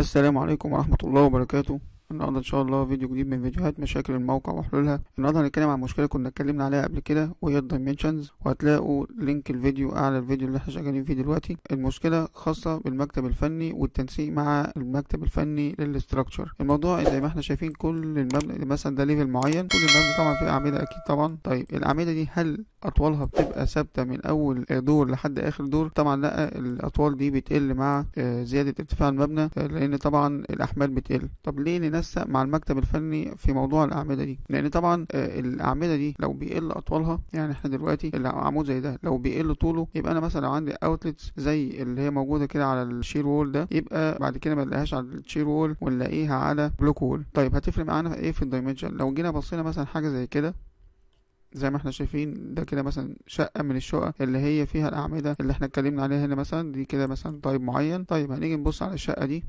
السلام عليكم ورحمة الله وبركاته النهارده ان شاء الله فيديو جديد من فيديوهات مشاكل الموقع وحلولها النهارده هنتكلم عن مشكله كنا اتكلمنا عليها قبل كده وهي الدايمنشنز وهتلاقوا لينك الفيديو اعلى الفيديو اللي احنا شغالين فيه دلوقتي المشكله خاصه بالمكتب الفني والتنسيق مع المكتب الفني للاستراكشر الموضوع زي ما احنا شايفين كل المبنى مثلا ده ليفل معين كل المبنى طبعا فيه اعمده اكيد طبعا طيب الاعمده دي هل اطوالها بتبقى ثابته من اول دور لحد اخر دور طبعا لا الاطوال دي بتقل مع آه، زياده ارتفاع المبنى آه، لان طبعا الاحمال بتقل طب ليه ننسق مع المكتب الفني في موضوع الاعمده دي لان طبعا آه، الاعمده دي لو بيقل اطوالها يعني احنا دلوقتي العمود زي ده لو بيقل طوله يبقى انا مثلا عندي اوتلتس زي اللي هي موجوده كده على الشير وول ده يبقى بعد كده ما نلاقيهاش على الشير وول ونلاقيها على بلوك وول طيب هتفرق معانا ايه في الدايمنشن لو جينا بصينا مثلا حاجه زي كده زي ما احنا شايفين ده كده مثلا شقه من الشقق اللي هي فيها الاعمده اللي احنا اتكلمنا عليها هنا مثلا دي كده مثلا طيب معين طيب هنيجي نبص على الشقه دي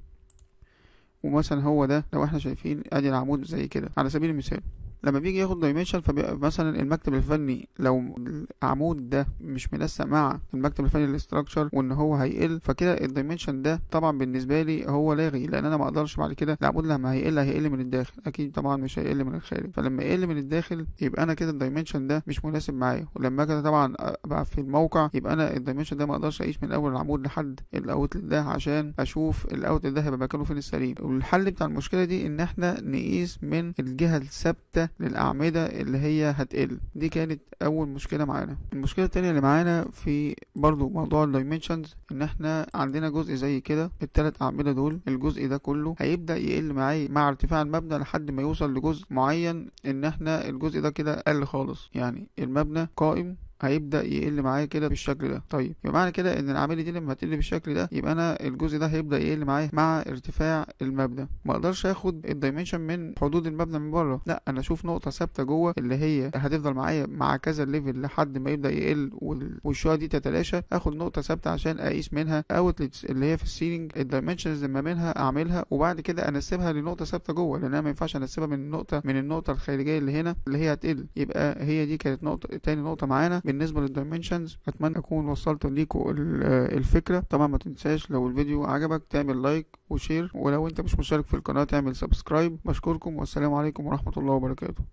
ومثلا هو ده لو احنا شايفين ادي العمود زي كده على سبيل المثال لما بيجي ياخد دايمنشن فمثلا المكتب الفني لو العمود ده مش ملصق مع المكتب الفني الاستراكشر وان هو هيقل فكده الدايمنشن ده طبعا بالنسبه لي هو لاغي لان انا ما اقدرش بعد كده العمود لما هيقل هيقل من الداخل اكيد طبعا مش هيقل من الخارج فلما يقل من الداخل يبقى انا كده الدايمنشن ده مش مناسب معايا ولما كده طبعا ابقى في الموقع يبقى انا الدايمنشن ده ما اقدرش اعيش من اول العمود لحد الاوتلت ده عشان اشوف الاوتلت ده هيبقى مكانه فين السليم والحل بتاع المشكله دي ان احنا نقيس من الجهه الثابته للأعمدة اللي هي هتقل دي كانت أول مشكلة معانا المشكلة التانية اللي معانا في برضو موضوع الدايمنشنز إن احنا عندنا جزء زي كده التلات أعمدة دول الجزء ده كله هيبدأ يقل معايا مع ارتفاع المبنى لحد ما يوصل لجزء معين إن احنا الجزء ده كده قل خالص يعني المبنى قائم هيبدا يقل معايا كده بالشكل ده طيب يبقى معنى كده ان العمليه دي لما هتقل بالشكل ده يبقى انا الجزء ده هيبدا يقل معايا مع ارتفاع المبنى ما اقدرش اخد الدايمنشن من حدود المبنى من بره لا انا اشوف نقطه ثابته جوه اللي هي هتفضل معايا مع كذا ليفل لحد ما يبدا يقل والشويه دي تتلاشى اخد نقطه ثابته عشان اقيس منها اوتلتس اللي هي في السيلينج الدايمنشنز اللي ما بينها اعملها وبعد كده انسبها لنقطه ثابته جوه لان انا ما ينفعش انسبها من النقطه من النقطه الخارجيه اللي هنا اللي هي هتقل يبقى هي دي كانت نقطه تاني نقطه معانا بالنسبه للدايمنشنز اتمنى اكون وصلت ليكم الفكره طبعا ما تنساش لو الفيديو عجبك تعمل لايك وشير ولو انت مش مشترك في القناه تعمل سبسكرايب بشكركم والسلام عليكم ورحمه الله وبركاته